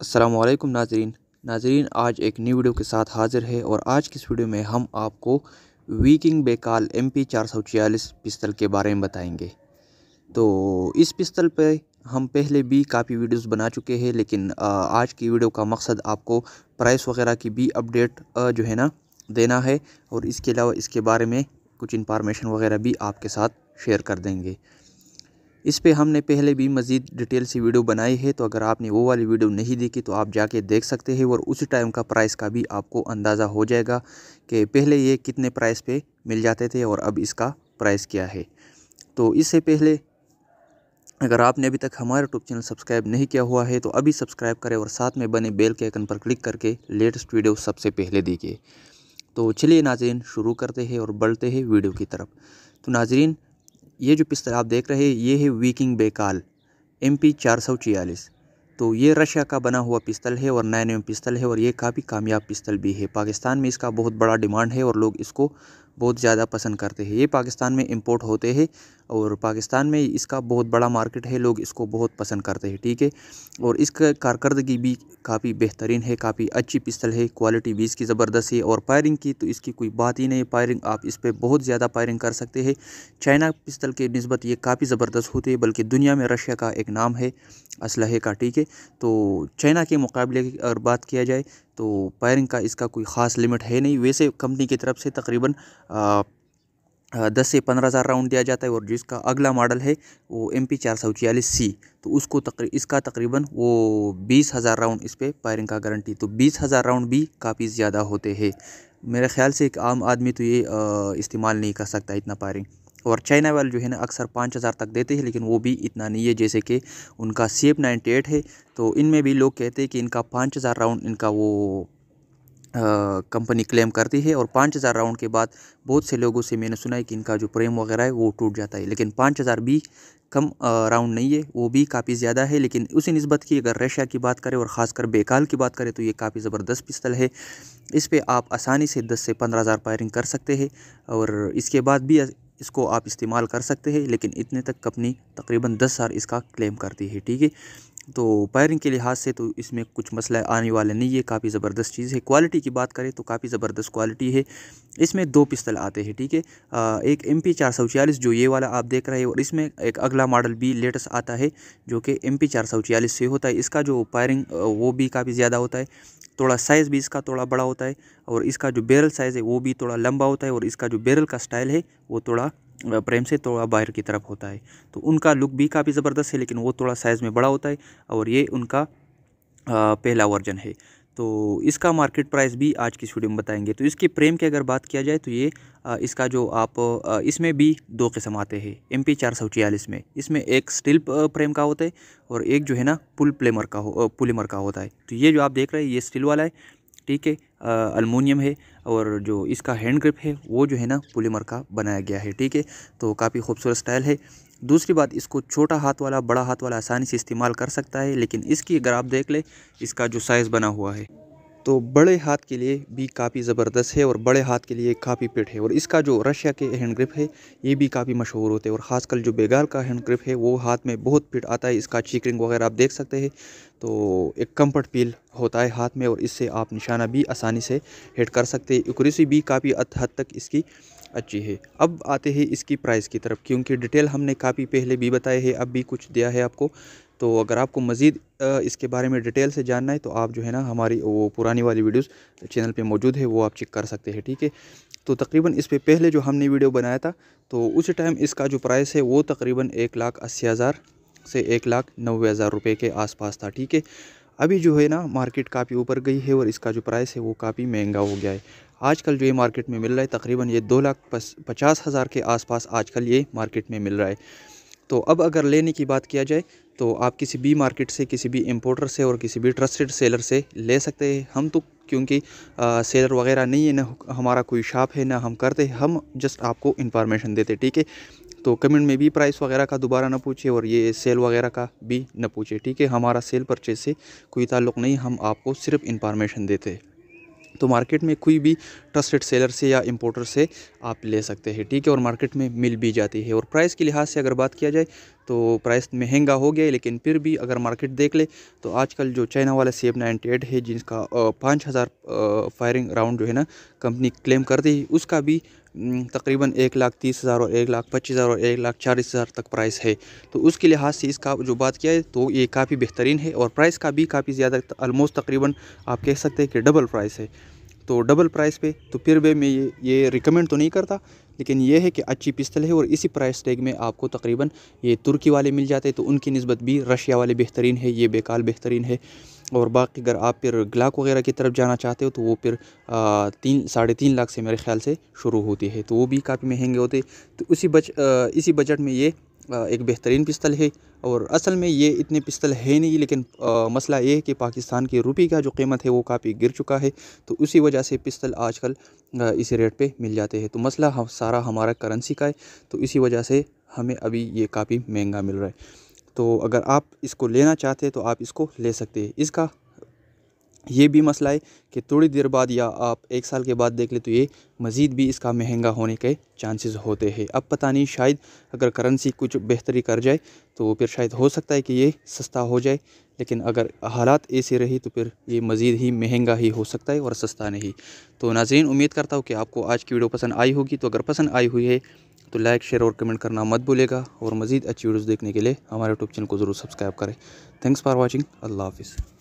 असलम नाजरीन नाजरीन आज एक नई वीडियो के साथ हाज़िर है और आज की इस वीडियो में हम आपको वीकिंग बेकाल एम पी चार सौ छियालीस पिस्तल के बारे में बताएंगे तो इस पिस्तल पे हम पहले भी काफ़ी वीडियोस बना चुके हैं लेकिन आज की वीडियो का मकसद आपको प्राइस वगैरह की भी अपडेट जो है ना देना है और इसके अलावा इसके बारे में कुछ इंफॉर्मेशन वगैरह भी आपके साथ शेयर कर देंगे इस पर हमने पहले भी मज़ीद डिटेल से वीडियो बनाई है तो अगर आपने वो वाली वीडियो नहीं देखी तो आप जाके देख सकते हैं और उस टाइम का प्राइस का भी आपको अंदाज़ा हो जाएगा कि पहले ये कितने प्राइस पे मिल जाते थे और अब इसका प्राइस क्या है तो इससे पहले अगर आपने अभी तक हमारा यूट्यूब चैनल सब्सक्राइब नहीं किया हुआ है तो अभी सब्सक्राइब करें और साथ में बने बेल के आइकन पर क्लिक करके लेटेस्ट वीडियो सबसे पहले देखिए तो चलिए नाजरीन शुरू करते हैं और बढ़ते हैं वीडियो की तरफ तो नाजरीन ये जो पिस्तर आप देख रहे हैं ये है वीकिंग बेकाल एम पी चार सौ छियालीस तो ये रशिया का बना हुआ पिस्तल है और नए नए पिस्तल है और ये काफ़ी कामयाब पिस्तल भी है पाकिस्तान में इसका बहुत बड़ा डिमांड है और लोग इसको बहुत ज़्यादा पसंद करते हैं ये पाकिस्तान में इम्पोर्ट होते हैं और पाकिस्तान में इसका बहुत बड़ा मार्केट है लोग इसको बहुत पसंद करते हैं ठीक है और इसका कारकर्दगी भी काफ़ी बेहतरीन है काफ़ी अच्छी पिस्तल है क्वालिटी भी इसकी ज़बरदस्त है और फायरिंग की तो इसकी कोई बात ही नहीं फायरिंग आप इस पर बहुत ज़्यादा पायरिंग कर सकते हैं चाइना पिस्तल के नस्बत ये काफ़ी ज़बरदस्त होते हैं बल्कि दुनिया में रशिया का एक नाम है इसलहे का ठीक है तो चाइना के मुकाबले अगर बात किया जाए तो पायरिंग का इसका कोई ख़ास लिमिट है नहीं वैसे कंपनी की तरफ से तकरीबन दस से पंद्रह हज़ार राउंड दिया जाता है और जिसका अगला मॉडल है वो एम पी चार सौ छियालीस सी तो उसको तकरी इसका तकरीबन वो बीस हज़ार राउंड इस पर पायरिंग का गारंटी तो बीस हज़ार राउंड भी काफ़ी ज़्यादा होते हैं मेरे ख्याल से एक आम आदमी तो ये इस्तेमाल नहीं कर सकता इतना पायरिंग और चाइना वाले जो है ना अक्सर पाँच हज़ार तक देते हैं लेकिन वो भी इतना नहीं है जैसे कि उनका सेप नाइन्टी एट है तो इनमें भी लोग कहते हैं कि इनका पाँच हज़ार राउंड इनका वो कंपनी क्लेम करती है और पाँच हज़ार राउंड के बाद बहुत से लोगों से मैंने सुना है कि इनका जो प्रेम वगैरह है वो टूट जाता है लेकिन पाँच हज़ार भी कम राउंड नहीं है वो भी काफ़ी ज़्यादा है लेकिन उसी नस्बत की अगर रशिया की बात करें और ख़ासकर बेकाल की बात करें तो ये काफ़ी ज़बरदस्त पिस्तल है इस पर आप आसानी से दस से पंद्रह हज़ार फायरिंग कर सकते हैं और इसके बाद भी इसको आप इस्तेमाल कर सकते हैं लेकिन इतने तक कंपनी तकरीबन दस साल इसका क्लेम करती है ठीक है तो पायरिंग के लिहाज से तो इसमें कुछ मसला आने वाला नहीं है काफ़ी ज़बरदस्त चीज़ है क्वालिटी की बात करें तो काफ़ी ज़बरदस्त क्वालिटी है इसमें दो पिस्तल आते हैं ठीक है एक एम पी चार सौ चालीस जो ये वाला आप देख रहे हैं और इसमें एक अगला मॉडल भी लेटेस्ट आता है जो कि एम पी चार सौ चालीस से होता है इसका जो पायरिंग वो भी काफ़ी ज़्यादा होता है थोड़ा साइज़ भी इसका थोड़ा बड़ा होता है और इसका जो बैरल साइज़ है वो भी थोड़ा लंबा होता है और इसका जो बैरल का स्टाइल है वो थोड़ा प्रेम से थोड़ा बाहर की तरफ होता है तो उनका लुक भी काफ़ी ज़बरदस्त है लेकिन वो थोड़ा साइज़ में बड़ा होता है और ये उनका पहला वर्जन है तो इसका मार्केट प्राइस भी आज की स्टूडियो में बताएंगे तो इसके प्रेम की अगर बात किया जाए तो ये इसका जो आप इसमें भी दो किस्म आते हैं एम पी चार सौ छियालीस में इसमें एक स्टील प्रेम का होता है और एक जो है ना पुल प्लेमर का हो पुलमर का होता है तो ये जो आप देख रहे हैं ये स्टील वाला है ठीक है अलमोनियम है और जो इसका हैंड ग्रिप है वो जो है ना पुलिमर का बनाया गया है ठीक है तो काफ़ी खूबसूरत स्टाइल है दूसरी बात इसको छोटा हाथ वाला बड़ा हाथ वाला आसानी से इस्तेमाल कर सकता है लेकिन इसकी अगर आप देख ले इसका जो साइज़ बना हुआ है तो बड़े हाथ के लिए भी काफ़ी ज़बरदस्त है और बड़े हाथ के लिए काफ़ी पिट है और इसका जो रशिया के हैंड ग्रिप है ये भी काफ़ी मशहूर होते हैं और ख़ासकर जो बेगार का हैंड ग्रिप है वो हाथ में बहुत पिट आता है इसका चीकरिंग वगैरह आप देख सकते हैं तो एक कम्फर्ट फील होता है हाथ में और इससे आप निशाना भी आसानी से हिट कर सकते हैं एक्यूरेसी भी काफ़ी हद तक इसकी अच्छी है अब आते हैं इसकी प्राइस की तरफ क्योंकि डिटेल हमने काफ़ी पहले भी बताए है अब भी कुछ दिया है आपको तो अगर आपको मज़ीद इसके बारे में डिटेल से जानना है तो आप जो है ना हमारी वो पुरानी वाली वीडियोस चैनल पे मौजूद है वो आप चेक कर सकते हैं ठीक है तो तकरीबन इस पर पहले जो हमने वीडियो बनाया था तो उस टाइम इसका जो प्राइस है वो तकरीबन एक लाख अस्सी हज़ार से एक लाख नब्बे हज़ार रुपये के आसपास था ठीक है अभी जो है ना मार्केट काफ़ी ऊपर गई है और इसका जो प्राइस है वो काफ़ी महंगा हो गया है आजकल जो ये मार्केट में मिल रहा है तकरीबन ये दो लाख पचास हज़ार के आसपास आजकल ये मार्केट में मिल रहा है तो अब अगर लेने की बात किया जाए तो आप किसी भी मार्केट से किसी भी इम्पोर्टर से और किसी भी ट्रस्टेड सेलर से ले सकते हैं हम तो क्योंकि आ, सेलर वगैरह नहीं है ना हमारा कोई शॉप है ना हम करते हैं हम जस्ट आपको इन्फॉर्मेशन देते ठीक है तो कमेंट में भी प्राइस वगैरह का दोबारा ना पूछे और ये सेल वगैरह का भी ना पूछे ठीक है हमारा सेल परचेज से कोई ताल्लुक नहीं हम आपको सिर्फ इन्फॉर्मेशन देते हैं तो मार्केट में कोई भी ट्रस्टेड सेलर से या इम्पोर्टर से आप ले सकते हैं ठीक है और मार्केट में मिल भी जाती है और प्राइस के लिहाज से अगर बात किया जाए तो प्राइस महंगा हो गया लेकिन फिर भी अगर मार्केट देख ले तो आजकल जो चाइना वाला सेब नाइन्टी एट है जिसका पाँच हज़ार फायरिंग राउंड जो है ना कंपनी क्लेम करती है उसका भी तकरीबन एक लाख तीस हज़ार और एक लाख पच्चीस हज़ार और एक लाख चालीस हज़ार तक प्राइस है तो उसके लिहाज से इसका जो बात किया है तो ये काफ़ी बेहतरीन है और प्राइस का भी काफ़ी ज़्यादा आलमोस्ट तकरीबन आप कह सकते हैं कि डबल प्राइस है तो डबल प्राइस पे तो फिर भी मैं ये ये रिकमेंड तो नहीं करता लेकिन ये है कि अच्छी पिस्तल है और इसी प्राइस टैग में आपको तकरीबन ये तुर्की वाले मिल जाते तो उनकी नस्बत भी रशिया वाले बेहतरीन है ये बेकाल बेहतरीन है और बाकी अगर आप फिर ग्लाक वगैरह की तरफ जाना चाहते हो तो वो फिर आ, तीन साढ़े तीन लाख से मेरे ख्याल से शुरू होती है तो वो भी काफ़ी महंगे होते तो उसी बच आ, इसी बजट में ये एक बेहतरीन पिस्तल है और असल में ये इतने पिस्तल है नहीं लेकिन आ, मसला ये है कि पाकिस्तान की रुपी का जो कीमत है वो काफ़ी गिर चुका है तो उसी वजह से पिस्तल आजकल इसी रेट पे मिल जाते हैं तो मसला हम सारा हमारा करेंसी का है तो इसी वजह से हमें अभी ये काफ़ी महंगा मिल रहा है तो अगर आप इसको लेना चाहते हैं तो आप इसको ले सकते हैं इसका ये भी मसला है कि थोड़ी देर बाद या आप एक साल के बाद देख ले तो ये मज़ीद भी इसका महंगा होने के चांसेस होते हैं अब पता नहीं शायद अगर करेंसी कुछ बेहतरी कर जाए तो फिर शायद हो सकता है कि ये सस्ता हो जाए लेकिन अगर हालात ऐसे रही तो फिर ये मज़ीद ही महंगा ही हो सकता है और सस्ता नहीं तो नाजरीन उम्मीद करता हूँ कि आपको आज की वीडियो पसंद आई होगी तो अगर पसंद आई हुई है तो लाइक शेयर और कमेंट करना मत भूलेगा और मज़ीद अच्छी वीडियोज़ देखने के लिए हमारे यूट्यूब चैनल को ज़रूर सब्सक्राइब करें थैंक्स फॉर वॉचिंग अल्लाह हाफिज़